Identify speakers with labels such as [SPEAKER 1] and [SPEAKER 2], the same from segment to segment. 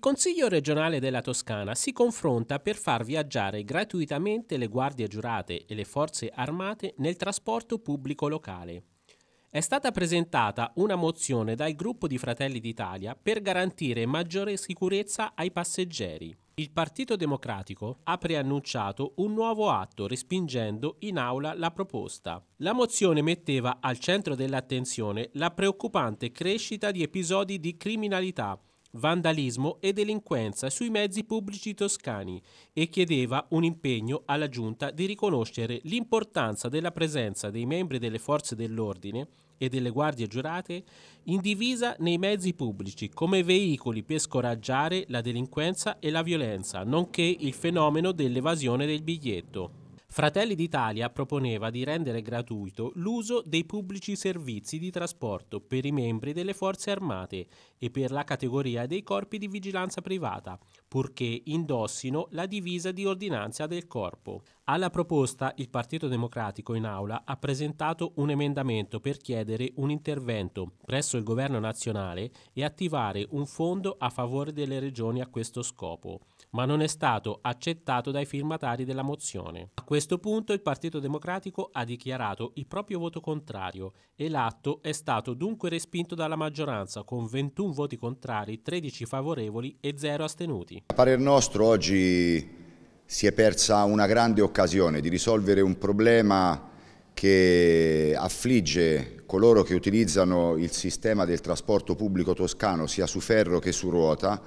[SPEAKER 1] Il Consiglio regionale della Toscana si confronta per far viaggiare gratuitamente le guardie giurate e le forze armate nel trasporto pubblico locale. È stata presentata una mozione dal gruppo di Fratelli d'Italia per garantire maggiore sicurezza ai passeggeri. Il Partito Democratico ha preannunciato un nuovo atto respingendo in aula la proposta. La mozione metteva al centro dell'attenzione la preoccupante crescita di episodi di criminalità vandalismo e delinquenza sui mezzi pubblici toscani e chiedeva un impegno alla Giunta di riconoscere l'importanza della presenza dei membri delle forze dell'ordine e delle guardie giurate in divisa nei mezzi pubblici come veicoli per scoraggiare la delinquenza e la violenza, nonché il fenomeno dell'evasione del biglietto. Fratelli d'Italia proponeva di rendere gratuito l'uso dei pubblici servizi di trasporto per i membri delle forze armate e per la categoria dei corpi di vigilanza privata, purché indossino la divisa di ordinanza del corpo. Alla proposta il Partito Democratico in aula ha presentato un emendamento per chiedere un intervento presso il governo nazionale e attivare un fondo a favore delle regioni a questo scopo ma non è stato accettato dai firmatari della mozione. A questo punto il Partito Democratico ha dichiarato il proprio voto contrario e l'atto è stato dunque respinto dalla maggioranza con 21 voti contrari, 13 favorevoli e 0 astenuti.
[SPEAKER 2] A parer nostro oggi si è persa una grande occasione di risolvere un problema che affligge coloro che utilizzano il sistema del trasporto pubblico toscano sia su ferro che su ruota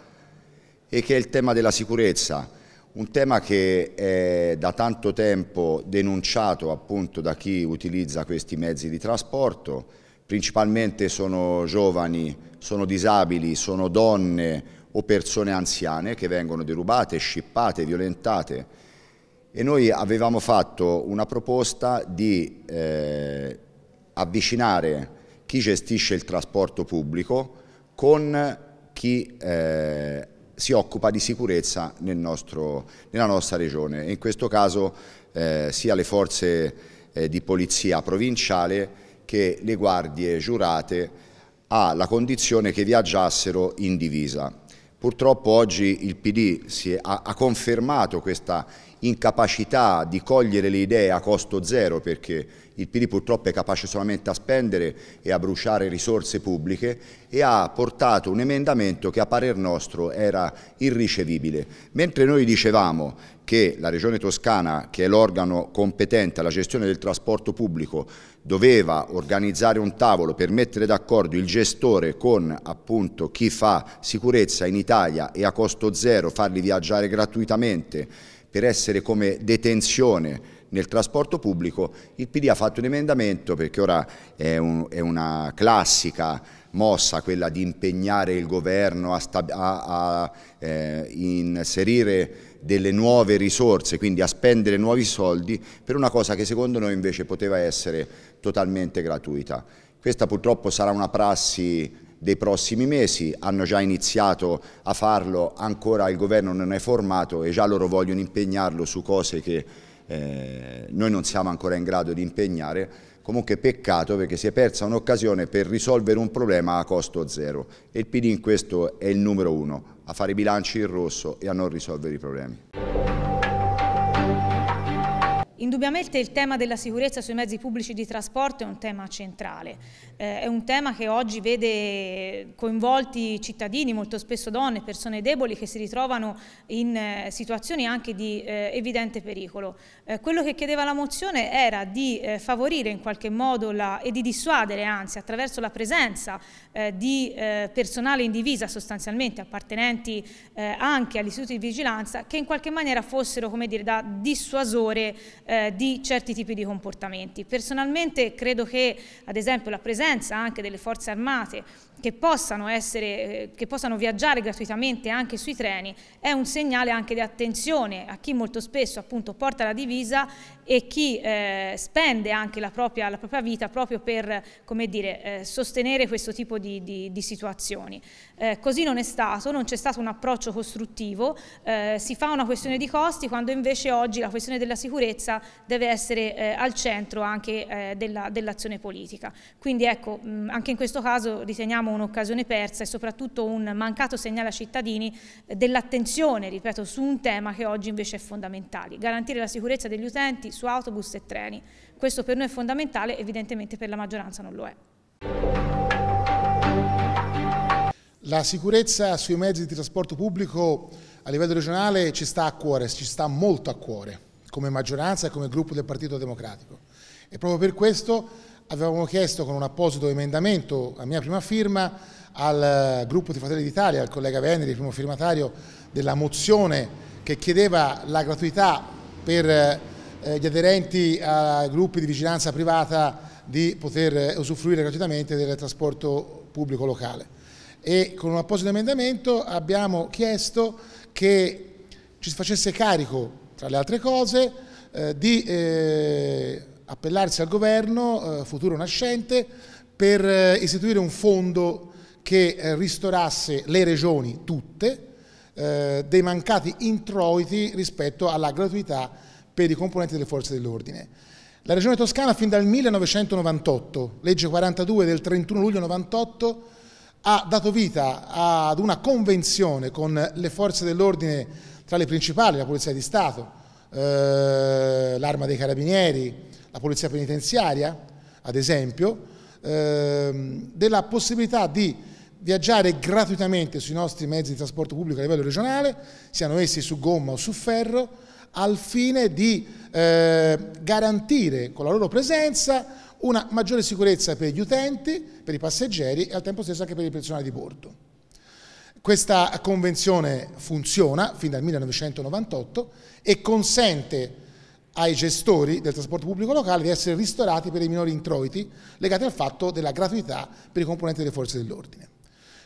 [SPEAKER 2] e che è il tema della sicurezza, un tema che è da tanto tempo denunciato appunto da chi utilizza questi mezzi di trasporto, principalmente sono giovani, sono disabili, sono donne o persone anziane che vengono derubate, scippate, violentate e noi avevamo fatto una proposta di eh, avvicinare chi gestisce il trasporto pubblico con chi eh, si occupa di sicurezza nel nostro, nella nostra regione. In questo caso eh, sia le forze eh, di polizia provinciale che le guardie giurate alla condizione che viaggiassero in divisa. Purtroppo oggi il PD è, ha, ha confermato questa incapacità di cogliere le idee a costo zero perché il PD purtroppo è capace solamente a spendere e a bruciare risorse pubbliche e ha portato un emendamento che a parer nostro era irricevibile. Mentre noi dicevamo che la Regione Toscana, che è l'organo competente alla gestione del trasporto pubblico, doveva organizzare un tavolo per mettere d'accordo il gestore con appunto, chi fa sicurezza in Italia e a costo zero farli viaggiare gratuitamente per essere come detenzione nel trasporto pubblico, il PD ha fatto un emendamento perché ora è, un, è una classica mossa quella di impegnare il governo a, a, a eh, inserire delle nuove risorse, quindi a spendere nuovi soldi per una cosa che secondo noi invece poteva essere totalmente gratuita. Questa purtroppo sarà una prassi dei prossimi mesi, hanno già iniziato a farlo, ancora il governo non è formato e già loro vogliono impegnarlo su cose che eh, noi non siamo ancora in grado di impegnare, comunque peccato perché si è persa un'occasione per risolvere un problema a costo zero e il PD in questo è il numero uno, a fare i bilanci in rosso e a non risolvere i problemi.
[SPEAKER 3] Indubbiamente il tema della sicurezza sui mezzi pubblici di trasporto è un tema centrale, eh, è un tema che oggi vede coinvolti cittadini, molto spesso donne, persone deboli che si ritrovano in eh, situazioni anche di eh, evidente pericolo. Eh, quello che chiedeva la mozione era di eh, favorire in qualche modo la, e di dissuadere anzi attraverso la presenza eh, di personale in divisa sostanzialmente appartenenti anche all'istituto di vigilanza che in qualche maniera fossero come dire da dissuasore eh, di certi tipi di comportamenti. Personalmente credo che ad esempio la presenza anche delle forze armate che possano, essere, eh, che possano viaggiare gratuitamente anche sui treni è un segnale anche di attenzione a chi molto spesso appunto porta la divisa e chi eh, spende anche la propria, la propria, vita proprio per come dire, eh, sostenere questo tipo di, di, di situazioni. Eh, così non è stato, non c'è stato un approccio costruttivo, eh, si fa una questione di costi quando invece oggi la questione della sicurezza deve essere eh, al centro anche dell'azione dell politica. Quindi ecco, mh, anche in questo caso riteniamo un'occasione persa e soprattutto un mancato segnale ai cittadini eh, dell'attenzione, ripeto, su un tema che oggi invece è fondamentale, garantire la sicurezza degli utenti su autobus e treni. Questo per noi è fondamentale, evidentemente per la maggioranza non lo è.
[SPEAKER 4] La sicurezza sui mezzi di trasporto pubblico a livello regionale ci sta a cuore, ci sta molto a cuore, come maggioranza e come gruppo del Partito Democratico. E proprio per questo avevamo chiesto con un apposito emendamento a mia prima firma al eh, gruppo di Fratelli d'Italia, al collega Veneri, primo firmatario della mozione che chiedeva la gratuità per eh, gli aderenti a gruppi di vigilanza privata di poter eh, usufruire gratuitamente del trasporto pubblico locale. E con un apposito emendamento abbiamo chiesto che ci si facesse carico, tra le altre cose, eh, di eh, appellarsi al governo, eh, futuro nascente, per eh, istituire un fondo che eh, ristorasse le regioni tutte eh, dei mancati introiti rispetto alla gratuità per i componenti delle forze dell'ordine. La regione toscana fin dal 1998, legge 42 del 31 luglio 1998, ha dato vita ad una convenzione con le forze dell'ordine tra le principali, la Polizia di Stato, eh, l'Arma dei Carabinieri, la polizia penitenziaria, ad esempio, ehm, della possibilità di viaggiare gratuitamente sui nostri mezzi di trasporto pubblico a livello regionale, siano essi su gomma o su ferro, al fine di eh, garantire con la loro presenza una maggiore sicurezza per gli utenti, per i passeggeri e al tempo stesso anche per il personale di bordo. Questa convenzione funziona fin dal 1998 e consente ai gestori del trasporto pubblico locale di essere ristorati per i minori introiti legati al fatto della gratuità per i componenti delle forze dell'ordine.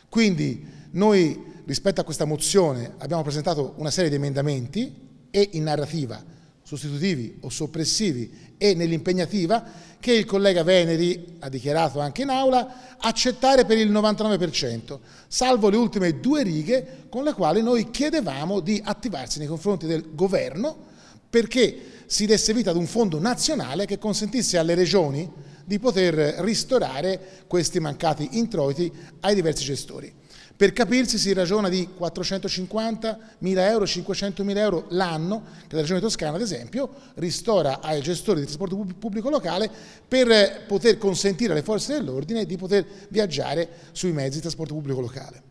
[SPEAKER 4] Quindi noi rispetto a questa mozione abbiamo presentato una serie di emendamenti e in narrativa sostitutivi o soppressivi e nell'impegnativa che il collega Veneri ha dichiarato anche in aula accettare per il 99%, salvo le ultime due righe con le quali noi chiedevamo di attivarsi nei confronti del governo perché si desse vita ad un fondo nazionale che consentisse alle regioni di poter ristorare questi mancati introiti ai diversi gestori. Per capirsi si ragiona di 450.000 euro, 500.000 euro l'anno che la Regione Toscana ad esempio ristora ai gestori di trasporto pubblico locale per poter consentire alle forze dell'ordine di poter viaggiare sui mezzi di trasporto pubblico locale.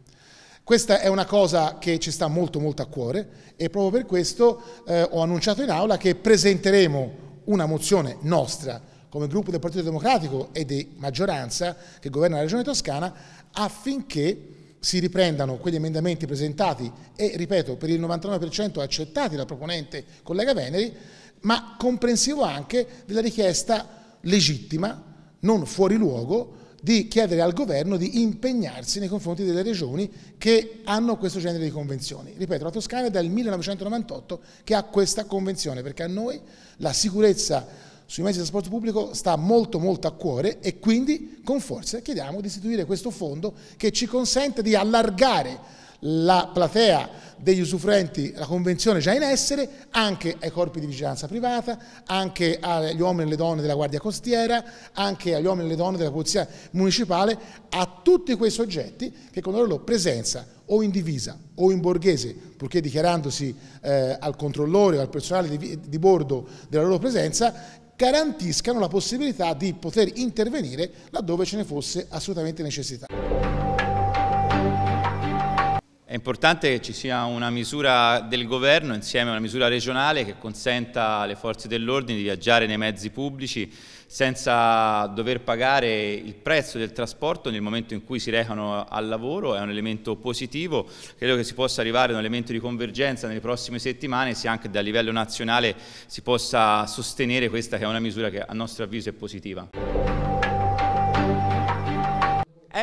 [SPEAKER 4] Questa è una cosa che ci sta molto molto a cuore e proprio per questo eh, ho annunciato in aula che presenteremo una mozione nostra come gruppo del Partito Democratico e di maggioranza che governa la Regione Toscana affinché si riprendano quegli emendamenti presentati e, ripeto, per il 99% accettati dal proponente collega Veneri, ma comprensivo anche della richiesta legittima, non fuori luogo, di chiedere al governo di impegnarsi nei confronti delle regioni che hanno questo genere di convenzioni. Ripeto, la Toscana è dal 1998 che ha questa convenzione, perché a noi la sicurezza sui mezzi di trasporto pubblico sta molto molto a cuore e quindi con forza chiediamo di istituire questo fondo che ci consente di allargare la platea degli usufruenti, la convenzione già in essere, anche ai corpi di vigilanza privata, anche agli uomini e alle donne della Guardia Costiera, anche agli uomini e alle donne della Polizia Municipale, a tutti quei soggetti che con la loro presenza o in divisa o in borghese, purché dichiarandosi eh, al controllore o al personale di, di bordo della loro presenza, garantiscano la possibilità di poter intervenire laddove ce ne fosse assolutamente necessità.
[SPEAKER 5] È importante che ci sia una misura del governo insieme a una misura regionale che consenta alle forze dell'ordine di viaggiare nei mezzi pubblici senza dover pagare il prezzo del trasporto nel momento in cui si recano al lavoro, è un elemento positivo, credo che si possa arrivare ad un elemento di convergenza nelle prossime settimane se anche a livello nazionale si possa sostenere questa che è una misura che a nostro avviso è positiva.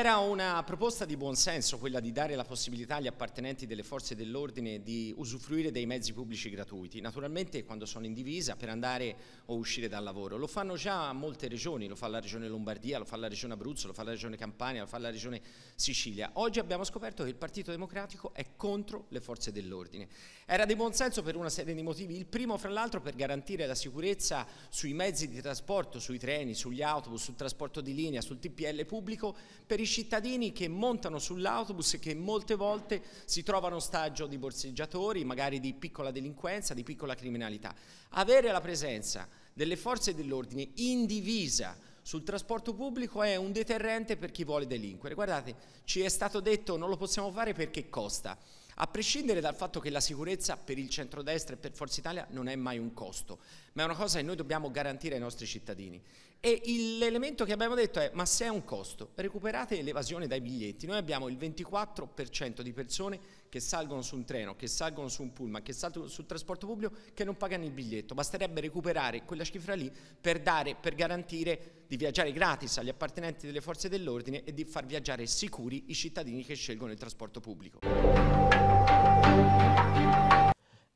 [SPEAKER 5] Era una proposta di buonsenso quella di dare la possibilità agli appartenenti delle forze dell'ordine di usufruire dei mezzi pubblici gratuiti, naturalmente quando sono in divisa per andare o uscire dal lavoro. Lo fanno già molte regioni, lo fa la regione Lombardia, lo fa la regione Abruzzo, lo fa la regione Campania, lo fa la regione Sicilia. Oggi abbiamo scoperto che il Partito Democratico è contro le forze dell'ordine. Era di buonsenso per una serie di motivi, il primo fra l'altro per garantire la sicurezza sui mezzi di trasporto, sui treni, sugli autobus, sul trasporto di linea, sul TPL pubblico, per i cittadini che montano sull'autobus e che molte volte si trovano ostaggio di borseggiatori, magari di piccola delinquenza, di piccola criminalità. Avere la presenza delle forze dell'ordine indivisa sul trasporto pubblico è un deterrente per chi vuole delinquere. Guardate, ci è stato detto non lo possiamo fare perché costa. A prescindere dal fatto che la sicurezza per il centrodestra e per Forza Italia non è mai un costo, ma è una cosa che noi dobbiamo garantire ai nostri cittadini. E l'elemento che abbiamo detto è, ma se è un costo, recuperate l'evasione dai biglietti. Noi abbiamo il 24% di persone che salgono su un treno, che salgono su un pullman, che salgono sul trasporto pubblico, che non pagano il biglietto. Basterebbe recuperare quella cifra lì per, dare, per garantire di viaggiare gratis agli appartenenti delle forze dell'ordine e di far viaggiare sicuri i cittadini che scelgono il trasporto pubblico.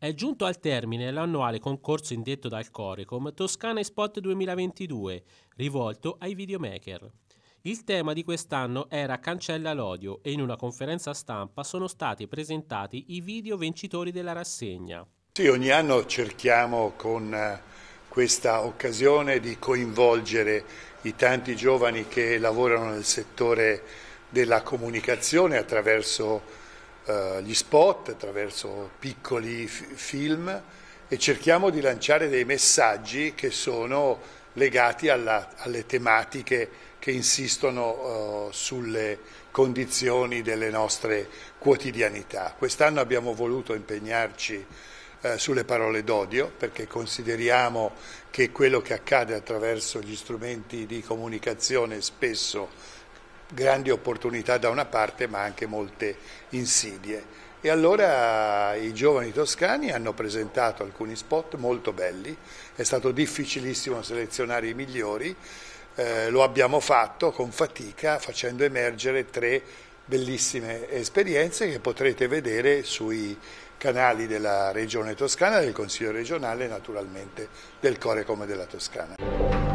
[SPEAKER 1] È giunto al termine l'annuale concorso indetto dal Corecom Toscana Spot 2022, rivolto ai videomaker. Il tema di quest'anno era Cancella l'odio e in una conferenza stampa sono stati presentati i video vincitori della rassegna.
[SPEAKER 6] Sì, ogni anno cerchiamo con eh, questa occasione di coinvolgere i tanti giovani che lavorano nel settore della comunicazione attraverso eh, gli spot, attraverso piccoli f- film e cerchiamo di lanciare dei messaggi che sono legati alla, alle tematiche che insistono eh, sulle condizioni delle nostre quotidianità. Quest'anno abbiamo voluto impegnarci eh, sulle parole d'odio perché consideriamo che quello che accade attraverso gli strumenti di comunicazione spesso grandi opportunità da una parte ma anche molte insidie. E allora i giovani toscani hanno presentato alcuni spot molto belli, è stato difficilissimo selezionare i migliori, eh, lo abbiamo fatto con fatica facendo emergere tre bellissime esperienze che potrete vedere sui canali della Regione Toscana, del Consiglio regionale e naturalmente del Core Come della Toscana.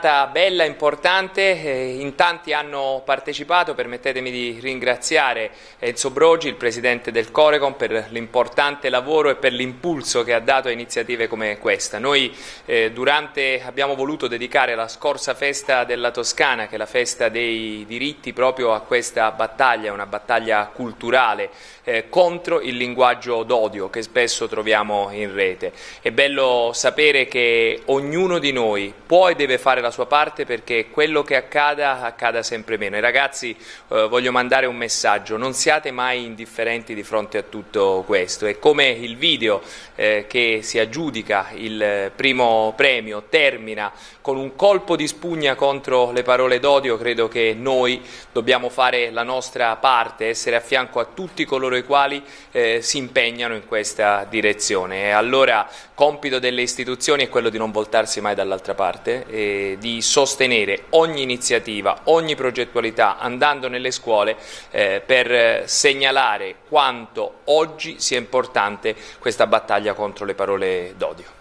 [SPEAKER 7] giornata bella, importante, eh, in tanti hanno partecipato, permettetemi di ringraziare Enzo Brogi, il presidente del Corecon, per l'importante lavoro e per l'impulso che ha dato a iniziative come questa. Noi eh, durante, abbiamo voluto dedicare la scorsa festa della Toscana, che è la festa dei diritti, proprio a questa battaglia, una battaglia culturale eh, contro il linguaggio d'odio che spesso troviamo in rete. È bello sapere che ognuno di noi può e deve fare la sua parte perché quello che accada accada sempre meno. E ragazzi eh, voglio mandare un messaggio, non siate mai indifferenti di fronte a tutto questo. È come il video eh, che si aggiudica il primo premio termina con un colpo di spugna contro le parole d'odio, credo che noi dobbiamo fare la nostra parte, essere a fianco a tutti coloro i quali eh, si impegnano in questa direzione. E allora compito delle istituzioni è quello di non voltarsi mai dall'altra parte, e di sostenere ogni iniziativa, ogni progettualità andando nelle scuole eh, per segnalare quanto oggi sia importante questa battaglia contro le parole d'odio.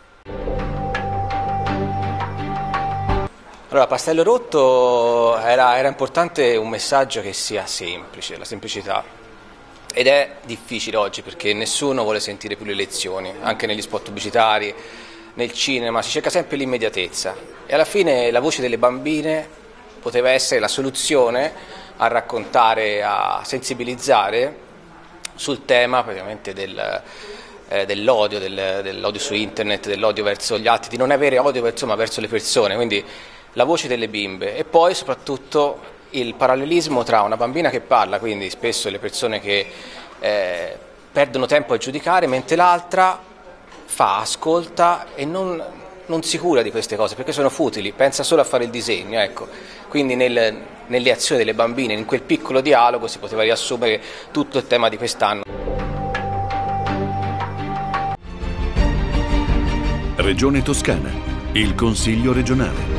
[SPEAKER 5] Allora, Pastello Rotto era, era importante un messaggio che sia semplice, la semplicità. Ed è difficile oggi perché nessuno vuole sentire più le lezioni, anche negli spot pubblicitari, nel cinema, si cerca sempre l'immediatezza. E alla fine la voce delle bambine poteva essere la soluzione a raccontare, a sensibilizzare sul tema praticamente del, eh, dell'odio, del, dell'odio su internet, dell'odio verso gli altri, di non avere odio verso, verso le persone. Quindi la voce delle bimbe e poi soprattutto il parallelismo tra una bambina che parla, quindi spesso le persone che eh, perdono tempo a giudicare, mentre l'altra fa, ascolta e non, non, si cura di queste cose perché sono futili, pensa solo a fare il disegno. Ecco. Quindi nel, nelle azioni delle bambine, in quel piccolo dialogo, si poteva riassumere tutto il tema di quest'anno.
[SPEAKER 6] Regione Toscana, il Consiglio regionale.